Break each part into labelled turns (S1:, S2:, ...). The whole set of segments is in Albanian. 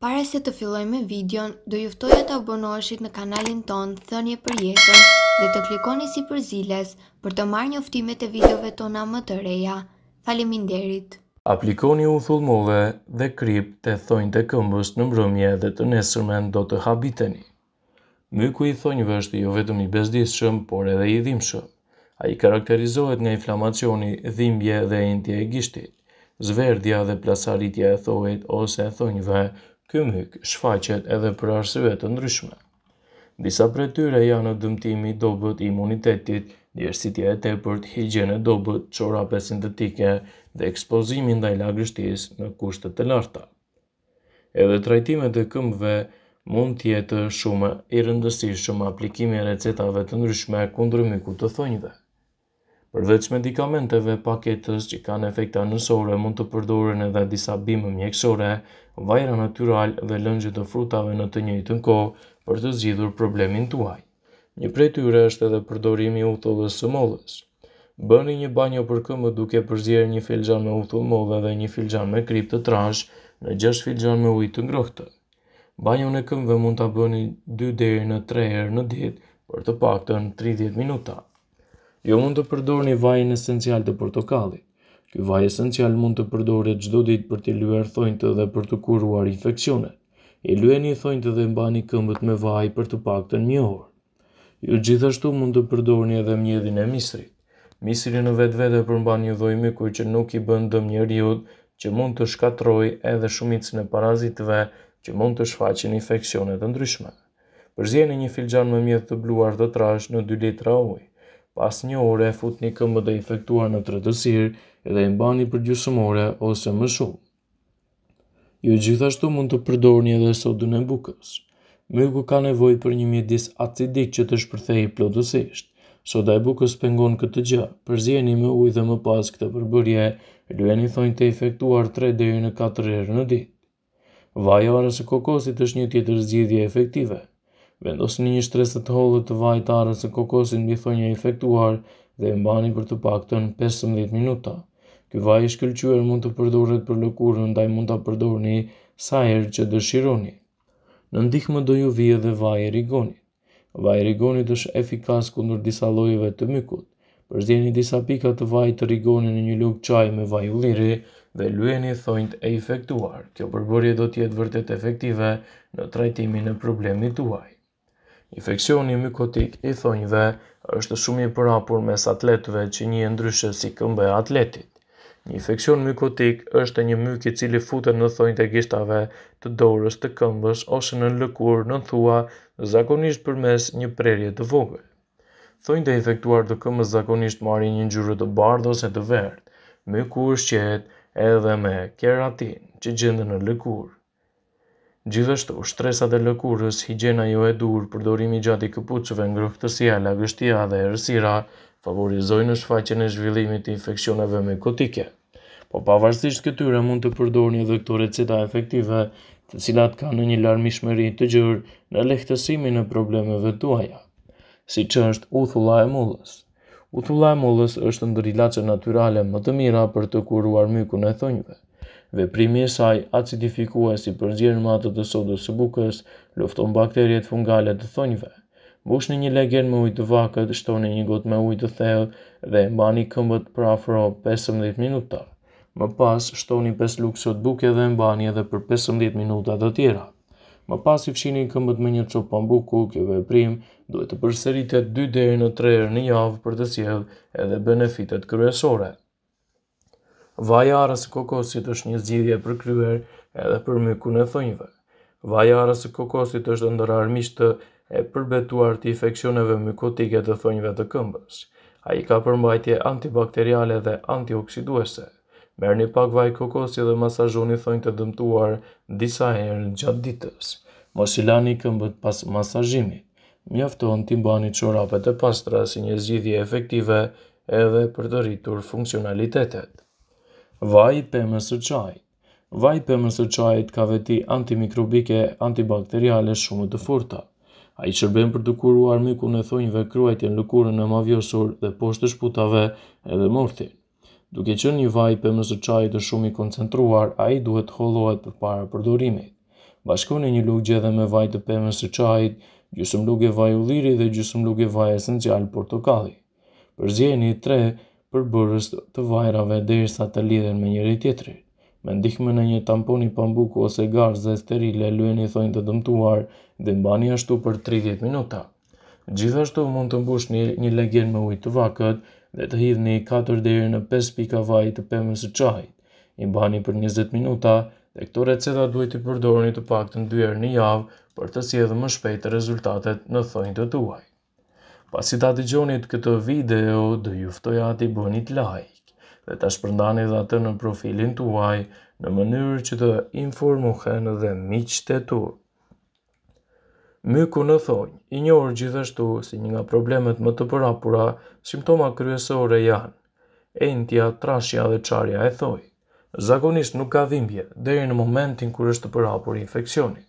S1: Pare se të filloj me videon, do juftoj e të abonoshit në kanalin ton, thënje për jetën dhe të klikoni si për ziles për të marrë një uftimet e videove tona më të reja. Faleminderit! Aplikoni u thullmove dhe krip të thojnë të këmbës në mbrëmje dhe të nesërmen do të habiteni. Myku i thonjë vështë jo vetëm i bezdisë shëmë, por edhe i dhimë shëmë. A i karakterizohet nga inflamacioni, dhimbje dhe intje e gishtit. Zverdja dhe plasaritja e thojit ose e thonjëve Ky myk shfaqet edhe për arsye të ndryshme. Disa prej tyre janë në dëmtimi i dobët i imunitetit, djersitja e tepërt, higjiene dobët, çorape sintetike dhe ekspozimi ndaj lagështisë në kushte të larta. Edhe trajtimet e këmbëve mund të jetë shumë i rëndësishëm aplikimi i recetave të ndryshme kundër mikut të thonjve. Përveç medikamenteve paketës që kanë efekte anësore, mund të përdoren edhe disa bimë mjekësore, vajra natural dhe lëngjit të frutave në të njëjtën kohë për të zgjidhur problemin tuaj. Një prej tyre është edhe përdorimi i së mollës. Bëni një banjo për këmë duke përzier një filxhan me uthullë molle dhe një filxhan me krip të trash në 6 filxan me ujë të ngrohtë. Banjon e këmbëve mund ta bëni 2 deri në 3 herë në ditë për të paktën 30 minuta jo mund të përdor një vajin esencial të portokallit. Ky vaj esencial mund të përdoret çdo ditë për të lyer thonjtë dhe për të kuruar infeksionet. E lueni thonjtë dhe mbani këmbët me vaj për të paktën një orë. Ju gjithashtu mund të përdorni edhe mjedin e misrit. Misri në vetë vete përmban një dhojmi myku që nuk i bënd dëm një riud që mund të shkatroj edhe shumicën e parazitve që mund të shfaqin infekcionet të ndryshme. Përzjeni një filxan me mjetë të bluar të trash në 2 litra ujë pas një ore e fut një këmbë dhe infektuar në të rëtësirë edhe e mbani për gjusëmore ose më shumë. Ju gjithashtu mund të përdorni edhe sodën e bukës. Mygu ka nevoj për një mjedis acidik që të shpërthej plotësisht. Soda e bukës pengon këtë gjë, përzjeni me ujë dhe më pas këtë përbërje, lueni thonjë të efektuar 3 dhe në 4 erë në ditë. Vajarës e kokosit është një tjetër zgjidhje efektive – Vendos një shtresë të hollë të të arës e kokosin mbi thonjë e infektuar dhe e mbani për të paktën 15 minuta. Ky vaj i shkëlqyer mund të përdorët për lëkurën, ndaj mund ta përdorni sa herë që dëshironi. Në ndihmë do ju vi edhe vaji rigoni. Vaji rigoni është efikas kundër disa llojeve të mykut. Përzjeni disa pika të vaj të rigoni në një lukë qaj me vaj ulliri dhe lueni thojnët e infektuar. Kjo përbërje do tjetë vërtet efektive në trajtimin e problemit tuaj. Infekcioni mykotik i thonjve është shumë i përapur mes atletëve që një ndryshe si këmbë e atletit. Një infekcion mykotik është një myk i cili futet në thonjë e gishtave të dorës të këmbës ose në lëkur në thua zakonisht përmes një prerje të vogël. Thonjë e infektuar të këmbës zakonisht marri një njërë të bardhë ose të verdhë, myku është edhe me keratin që gjendë në lëkurë. Gjithashtu, shtresa dhe lëkurës, higjena jo e dur, përdorimi gjati këpucëve ngrohtësia, lagështia dhe ersira favorizojnë në shfaqen e zhvillimit të infekcioneve kotike. Po pavarësisht këtyre mund të përdor një dhe këto receta efektive, të cilat ka në një larmishmeri të gjërë në lehtësimin e problemeve tuaja, si që është uthulla e mullës. Uthulla e mullës është ndër ilaçe natyrale më të mira për të kuruar mykun e thonjve. Veprimi i saj acidifikues si më matët të sodës së bukës, lufton bakterjet fungale të thonjve. Bush një legen me ujtë të vakët, shtoni një gotë me ujtë të thellë dhe mbani këmbët për afro 15 minuta. Më pas, shtoni 5 lukësot buke dhe mbani edhe për 15 minuta të tjera. Më pas i fshini këmbët me një për mbuku, kjo veprim duhet të përsëritet 2 deri në 3 herë në javë për të sjellë edhe benefitet kryesore. Vajarës e kokosit është një zgjidhje për kryer edhe për mykun e thonjve. Vajarës e kokosit është ndër armisht të e përbetuar të infekcioneve mykotike të thonjve të këmbës. A i ka përmbajtje antibakteriale dhe antioksiduese. Merë një pak vaj kokosit dhe masajoni thonjë të dëmtuar disa herë gjatë ditës. Mosilani këmbët pas masajimi. Mjafton të imbani qorapet e pastra si një zgjidhje efektive edhe për të rritur funksionalitetet vaj pëmës së qaj Vaj pëmës së të ka veti antimikrobike antibakteriale shumë të furta. A i shërben për të kuruar miku në thonjve kruajtje në lëkurën e mavjosur dhe poshtë shputave edhe mortin. Duke që një vaj për mësë qaj të shumë i koncentruar, a i duhet hollohet për para përdorimit. Bashkoni një lukë gjedhe me vaj të për mësë qaj, gjusëm lukë e vaj u liri dhe gjusëm lukë e vaj esencial portokalli. Përzjeni për bërës të vajrave derisa të lidhen me njëri tjetëri. Me ndihme në një tamponi pambuku ose garës dhe sterile, lueni thonjë të dëmtuar dhe mbani ashtu për 30 minuta. Gjithashtu mund të mbush një, legjen me ujtë të vakët dhe të hidhni 4 deri në 5 pika vajtë të pëmës së qajtë. I mbani për 20 minuta dhe këto receta duhet i përdorni të pak të ndyrë një javë për të edhe më shpejt rezultatet në thonjë të tuaj. Pasi ta dëgjonit këtë video, dhe juftoj ati bënit like dhe ta shpërndani dhe atë në profilin tuaj në mënyrë që të informohen dhe miqët e tu. Myku në thonjë, i njërë gjithashtu si një nga problemet më të përapura, simptoma kryesore janë. Entja, trashja dhe qarja e thoi. Zagonisht nuk ka dhimbje, deri në momentin kër është përapur infekcioni.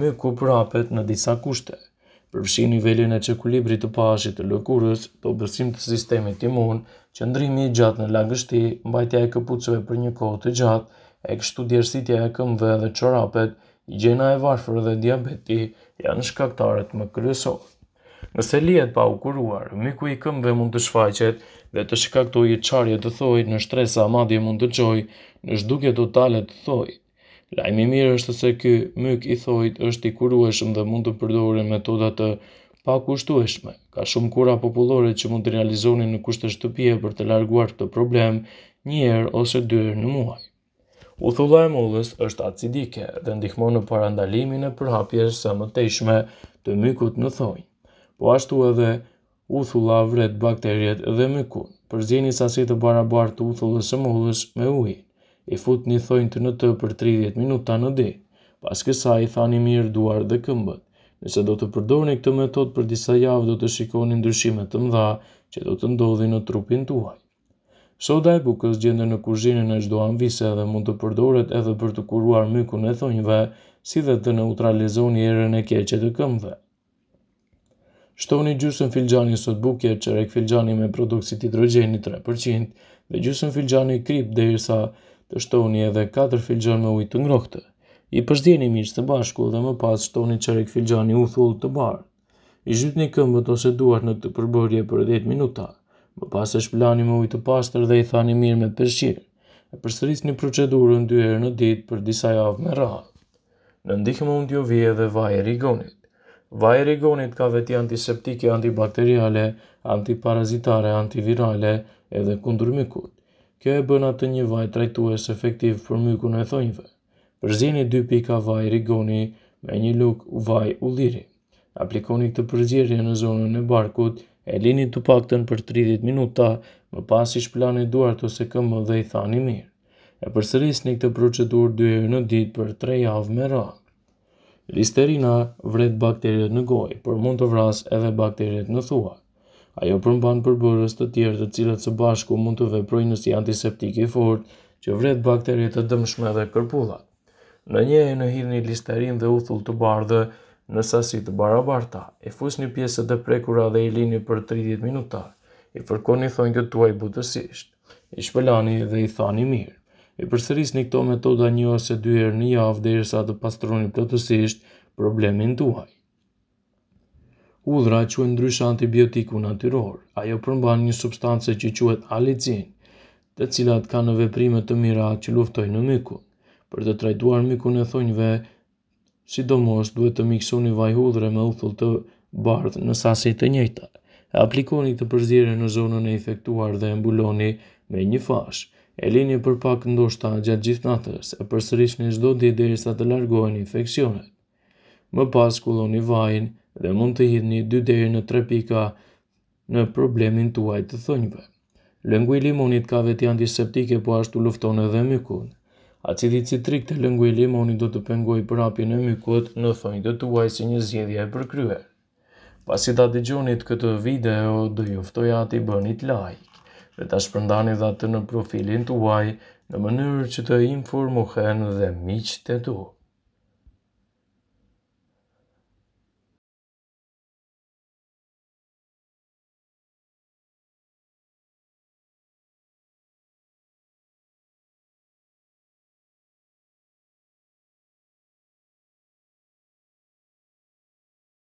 S1: Myku përapet në disa kushtet përfshin nivelin e qekulibrit të pashit të lëkurës, të obësim të sistemit imun, qëndrimi i gjatë në lagështi, mbajtja e këpucëve për një kohë të gjatë, e kështu djersitja e këmve dhe qorapet, i gjena e varfër dhe diabeti janë shkaktarët më kryesor. Nëse lijet pa u kuruar, miku i këmve mund të shfaqet dhe të shkaktoj i qarje të thoj, në shtresa madje mund të gjoj, në shduke totale të thoj, Lajmi mirë është se ky myk i thojt është i kurueshëm dhe mund të përdoren metoda të pakushtueshme. Ka shumë kura popullore që mund të realizoni në kushte shtëpie për të larguar këtë problem një herë ose dy në muaj. Uthulla e mullës është acidike dhe ndihmon në parandalimin e përhapjes së mëtejshme të mykut në thojnë. Po ashtu edhe uthulla vret bakterjet dhe mykun. Përzini sasi të barabartë uthullës e mullës me ujë i fut një thojnë të në të për 30 minuta në di. Pas kësa i thani mirë duar dhe këmbët. Nëse do të përdojnë këtë metod për disa javë do të shikoni ndryshimet të mdha që do të ndodhi në trupin tuaj. Soda e bukës gjende në kuzhinën e shdo vise dhe mund të përdoret edhe për të kuruar mykun e thonjëve, si dhe të neutralizoni erën e keqe të këmbëve. Shtoni gjusën filxani sot buke që rek filxani me produksit hidrogeni 3% dhe gjusën filxani krip dhe të shtoni edhe 4 filgjon me ujtë ngrohtë. I përshdjeni mirë të bashku dhe më pas shtoni qërek filxhani u thull të barë. I zhytë një këmbët ose duar në të përbërje për 10 minuta. Më pas e shplani me ujtë pasër dhe i thani mirë me peshqir. E përsërisni një procedurë në dyherë në ditë për disa javë me rahatë. Në ndihë mund jo vje dhe vaj e rigonit. Vaj e rigonit ka veti antiseptike, antibakteriale, antiparazitare, antivirale edhe kundur mikut. Kjo e bën atë një vaj trajtues efektiv për mykun e thonjve. Përzjeni dy pika vaj rigoni me një luk vaj ulliri. Aplikoni këtë përzjerje në zonën e barkut e lini të pakten për 30 minuta më pas i shplani duart ose këmë dhe i thani mirë. E përsëris një këtë procedur e në ditë për 3 javë me rang. Listerina vret bakterjet në gojë, por mund të vras edhe bakterjet në thuaj. Ajo përmban përbërës të tjerë të cilat së bashku mund të veprojnë si antiseptik i fort, që vret bakterit të dëmshme dhe kërpullat. Në një e në hidhni listerin dhe uthull të bardhe në sasi të barabarta, e fus një pjesët e prekura dhe i lini për 30 minuta, i fërkoni thonjë të tuaj butësisht, i shpëlani dhe i thani mirë. I përsëris një këto metoda një ose dy herë një javë dhe i rësa të pastroni plotësisht problemin tuaj. Udhra quen ndrysha antibiotiku natyror, ajo përmban një substance që quet alicin, të cilat ka në veprime të mira që luftoj në miku. Për të trajtuar miku e thonjve, sidomos duhet të miksoni vaj udhre me uthull të bardhë në sasit të njëjta, E aplikoni të përzire në zonën e infektuar dhe embuloni me një fash. E lini për pak ndoshta gjatë gjithnatës e përsërishni zdo di dhe i sa të largohen infekcionet. Më pas kulloni vajnë, dhe mund të hidhni 2 deri në 3 pika në problemin tuaj të thonjve. Lëngu i limonit ka veti antiseptike, po ashtu lufton edhe mykun. Acidi citrik të lëngu i limonit do të pengoj për api e mykut në thonjë të tuaj si një zjedhja e përkryhe. Pas i ta të gjonit këtë video, do juftoj ati bënit like, dhe ta shpërndani dhe atë në profilin tuaj në mënyrë që të informohen dhe miqë të tuaj.